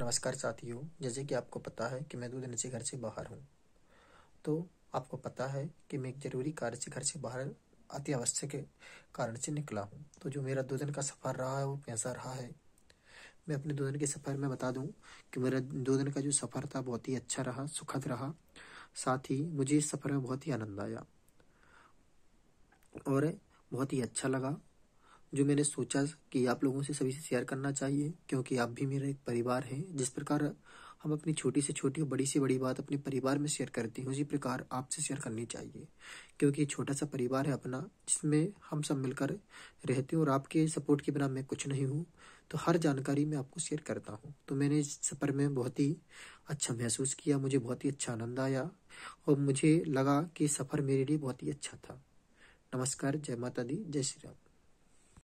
नमस्कार साथियों जैसे कि आपको पता है कि मैं दो दिन से घर से बाहर हूँ तो आपको पता है कि मैं एक ज़रूरी कार्य से घर से बाहर अति आवश्यक कारण से निकला हूँ तो जो मेरा दो दिन का सफ़र रहा है वो कैसा रहा है मैं अपने दो दिन के सफ़र में बता दूँ कि मेरा दो दिन का जो सफ़र था बहुत ही अच्छा रहा सुखद रहा साथ ही मुझे इस सफ़र में बहुत ही आनंद आया और बहुत ही अच्छा लगा जो मैंने सोचा कि आप लोगों से सभी से शेयर करना चाहिए क्योंकि आप भी मेरा एक परिवार हैं जिस प्रकार हम अपनी छोटी से छोटी और बड़ी से बड़ी बात अपने परिवार में शेयर करते हैं उसी प्रकार आपसे शेयर करनी चाहिए क्योंकि ये छोटा सा परिवार है अपना जिसमें हम सब मिलकर रहते हैं और आपके सपोर्ट के बिना मैं कुछ नहीं हूँ तो हर जानकारी मैं आपको शेयर करता हूँ तो मैंने इस सफ़र में बहुत ही अच्छा महसूस किया मुझे बहुत ही अच्छा आनंद आया और मुझे लगा कि सफ़र मेरे लिए बहुत ही अच्छा था नमस्कार जय माता दी जय श्री राम